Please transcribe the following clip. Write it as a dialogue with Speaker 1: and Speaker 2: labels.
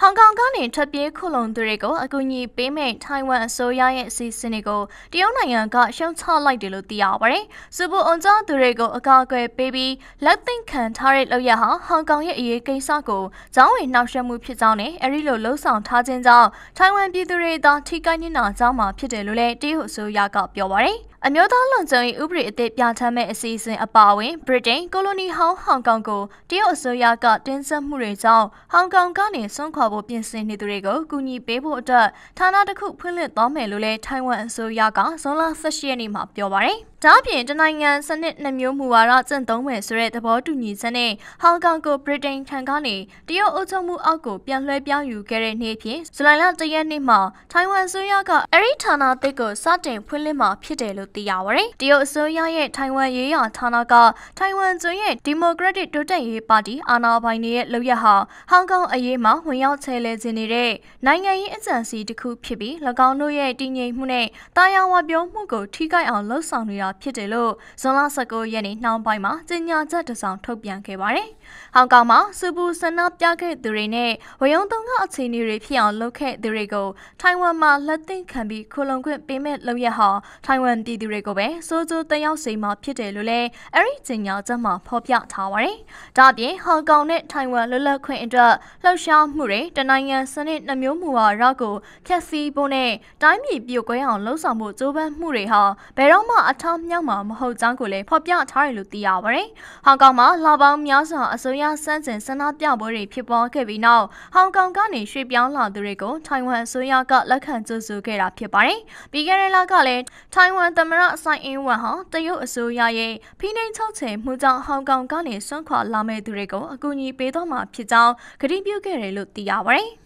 Speaker 1: ဟောင်ကောင်ကနေထွက်ပြေးခုလုံသူတွေကိုအကူအညီပေးမဲ့ထိုင်ဝမ်အစိုးရရဲ့အစီအစဉ်တွေကိုတရုတ်နိုင်ငံကရှုံချလိုက်တယ်လို့သိရပါတယ်။စူပူအုံကြောသူတွေကိုအကာအကွယ်ပေးပြီးလက်သိန့်ခံထားတဲ့လောက်ရဟာဟောင်ကောင်ရဲ့အရေးကိစ္စကိုကျောင်းဝင်နှောက်ယှက်မှုဖြစ်ကြောင်းနဲ့အဲဒီလိုလှုံ့ဆော်ထားခြင်းကြောင့်ထိုင်ဝမ်ပြည်သူတွေသာထိခိုက်နေတာကြောင့်မှဖြစ်တယ်လို့လည်းတရုတ်အစိုးရကပြောပါတယ်။အမျိုးသားလုံခြုံရေးဥပဒေအသစ်ပြဋ္ဌာန်းမဲ့အစီအစဉ်အပါအဝင်ဗြိတိန်ကိုလိုနီဟောင်းဟောင်ကောင်ကိုတရုတ်အစိုးရကတင်းဆက်မှုတွေကြောင့်ဟောင်ကောင်ကနေဆွန့်ခွာဖို့ပြင်ဆင်နေသူတွေကိုကူညီပေးဖို့အတွက်ဌာနတစ်ခုဖွင့်လှစ်သွားမယ်လို့လည်းထိုင်ဝမ်အစိုးရကဇွန်လ17ရက်နေ့မှာပြောပါတယ်။ဒါ့အပြင်တနိုင်ငံစနစ်နှမျိုးမူဝါဒကျင့်သုံးမယ်ဆိုတဲ့သဘောတူညီချက်နဲ့ဟောင်ကောင်ကိုဗြိတိန်ထံကနေတရုတ်အုပ်ချုပ်မှုအောက်ကိုပြန်လွှဲပြောင်းယူခဲ့တဲ့နေ့ဖြင့်ဇူလိုင်လ၁ရက်နေ့မှာထိုင်ဝမ်စိုးရကအဲဒီဌာနသစ်ကိုစတင်ဖွင့်လှစ်မှာဖြစ်တယ်လို့သိရပါတယ်။တရုတ်အစိုးရရဲ့ထိုင်ဝမ်ရေးရာဌာနကထိုင်ဝမ်ကျွန်းရဲ့ဒီမိုကရက်တစ်တိုးတက်ရေးပါတီအာဏာပိုင်တွေရဲ့လုပ်ရဟာဟောင်ကောင်အရေးမှာဝင်ရောက်ချဲလဲခြင်းနေတဲ့နိုင်ငံရေးအကြံစီတစ်ခုဖြစ်ပြီး၎င်းတို့ရဲ့တည်ငြိမ်မှုနဲ့တာယာဝပြောမှုကိုထိခိုက်အောင်လှုံ့ဆော်နေတာဖြစ်တယ်လို့ဇွန်လ19ရက်နေ့နှောင်းပိုင်းမှာကြေညာချက်တစ်စောင်ထုတ်ပြန်ခဲ့ပါတယ်။ဟောင်ကောင်မှာစူပူဆန္ဒပြခဲ့သူတွေနဲ့ဝရုံသုံးကအခြေအနေတွေဖြစ်အောင်လုပ်ခဲ့သူတွေကို ထိုင်ဝမ်မှာလက်သင့်ခံပြီးခုလုံခွင့်ပေးမဲ့လုပ်ရဟောထိုင်ဝမ်ပြည်သူတွေကိုပဲစိုးစိုးတယောက်စီမှာဖြစ်တယ်လို့လည်းအဲဒီကြေညာချက်မှာဖော်ပြထားပါတယ်။ဒါ့အပြင်ဟောင်ကောင်နဲ့ထိုင်ဝမ်လွတ်လပ်ခွင့်အတွက်လှုပ်ရှားမှုတွေတနိုင်ငံစနစ်နှမျိုးမူဝါဒကိုဖျက်ဆီးဖို့နဲ့တိုင်းပြည်ပြုတ်ကွဲအောင်လှုံ့ဆော်မှုကြိုးပမ်းမှုတွေဟာဘယ်တော့မှအထောက်မြောက်မှာမဟုတ်ကြောင်းကိုလည်းဖော်ပြထားတယ်လို့သိရပါတယ်။ဟောင်ကောင်မှာလပေါင်းများစွာအစိုးရစန့်ကျင်ဆန္ဒပြပွဲတွေဖြစ်ပေါ်ခဲ့ပြီးနောက်ဟောင်ကောင်ကနေရွှေ့ပြောင်းလာသူတွေကိုထိုင်ဝမ်အစိုးရကလက်ခံကြိုဆိုခဲ့တာဖြစ်ပါတယ်။ပြီးခဲ့တဲ့လကလည်းထိုင်ဝမ်သမ္မတဆိုင်အင်းဝမ်ဟာတရုတ်အစိုးရရဲ့ဖိနှိပ်ချုပ်ချယ်မှုကြောင့်ဟောင်ကောင်ကနေစွန့်ခွာလာမဲ့သူတွေကိုအကူအညီပေးတော့မှာဖြစ်ကြောင်းကတိပြုခဲ့တယ်လို့သိရပါတယ်။